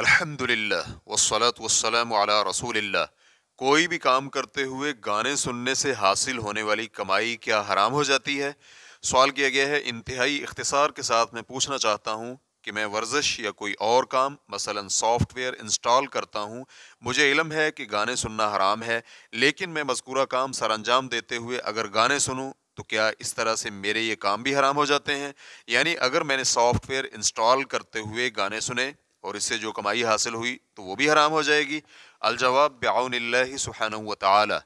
अल्हम्दुलिल्लाह वसलत वसलम अला रसूलिल्लाह कोई भी काम करते हुए गाने सुनने से हासिल होने वाली कमाई क्या हराम हो जाती है सवाल किया गया है इंतहाई इख्तिसार के साथ मैं पूछना चाहता हूँ कि मैं वर्जिश या कोई और काम मसलन सॉफ्टवेयर इंस्टॉल करता हूँ मुझे इलम है कि गाने सुनना हराम है लेकिन मैं मजकूरा काम सर अंजाम देते हुए अगर गाने सुनूँ तो क्या इस तरह से मेरे ये काम भी हराम हो जाते हैं यानी अगर मैंने सॉफ्टवेयर इंस्टॉल करते हुए गाने सुने और इससे जो कमाई हासिल हुई तो वो भी हराम हो जाएगी अलजवाब ब्याउन सुबहान तला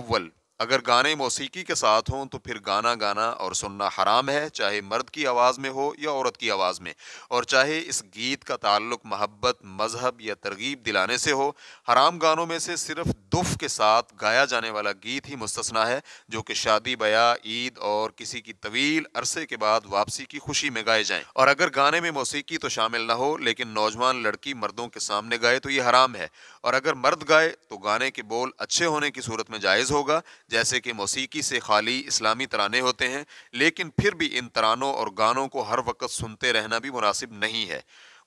अव्वल अगर गाने मौसीकी के साथ हों तो फिर गाना गाना और सुनना हराम है चाहे मर्द की आवाज़ में हो या औरत की आवाज़ में और चाहे इस गीत का ताल्लुक महब्बत मज़हब या तरगीब दिलाने से हो हराम गानों में से सिर्फ दुफ के साथ गाया जाने वाला गीत ही मुस्तना है जो कि शादी बया ईद और किसी की तवील अरसे के बाद वापसी की खुशी में गाए जाएँ और अगर गाने में मौसीकी तो शामिल ना हो लेकिन नौजवान लड़की मर्दों के सामने गाए तो ये हराम है और अगर मर्द गाए तो गाने के बोल अच्छे होने की सूरत में जायज़ होगा जैसे कि मौसीकी से खाली इस्लामी तराने होते हैं लेकिन फिर भी इन तरानों और गानों को हर वक्त सुनते रहना भी मुनासिब नहीं है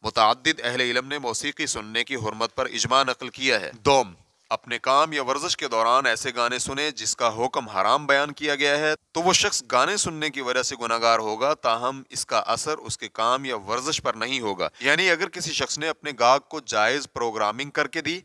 मुतद अहल इलम ने मौसीकी सुनने की हरमत पर इजमा नकल किया है दोम अपने काम या वर्जिश के दौरान ऐसे गाने सुने जिसका हुक्म हराम बयान किया गया है तो वो शख्स गाने सुनने की वजह से गुनागार होगा ताहम इसका असर उसके काम या वर्जिश पर नहीं होगा यानी अगर किसी शख्स ने अपने गाग को जायज़ प्रोग्रामिंग करके दी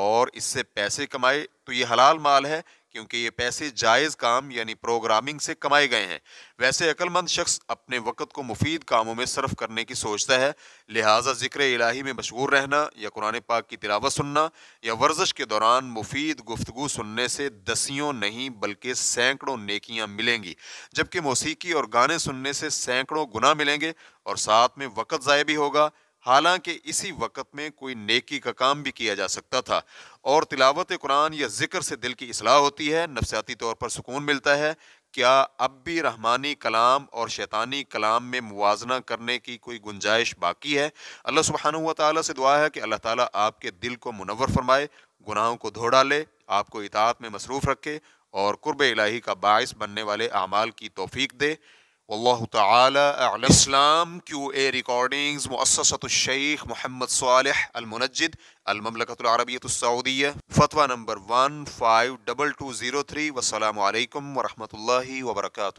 और इससे पैसे कमाए तो ये हलाल माल है क्योंकि ये पैसे जायज़ काम यानी प्रोग्रामिंग से कमाए गए हैं वैसे अक्लमंद शख्स अपने वक़्त को मुफीद कामों में सर्फ करने की सोचता है लिहाजा ज़िक्र इलाही में मशगूर रहना या कुरान पाक की तिलावत सुनना या वर्जिश के दौरान मुफीद गुफ्तु सुनने से दसियों नहीं बल्कि सैकड़ों नेकियाँ मिलेंगी जबकि मौसीकी और गाने सुनने से सैकड़ों गुना मिलेंगे और साथ में वक़्त ज़ाय भी होगा हालांकि इसी वक्त में कोई नेकी का काम भी किया जा सकता था और तिलावत कुरान या जिक्र से दिल की असलाह होती है नफसियाती तौर पर सुकून मिलता है क्या अब भी रहमानी कलाम और शैतानी कलाम में मुवजना करने की कोई गुंजाइश बाकी है अल्लाह सुबहाना हुआ से दुआ है कि अल्लाह ताली आपके दिल को मुनवर फरमाए गुनाहों को धो डाले आपको इतात में मसरूफ़ रखे और कुर्ब इलाही का बायस बनने वाले अमाल की तोफ़ी दे वल्लाह इस्लाम क्यू ए रिकॉर्डिंग्स मुअससतुलशेख मोहम्मद सालह अलमुनजद अलममलकतरबियतसऊदिया फ़तवा number one five double two zero three वसलम वरहमल वर्का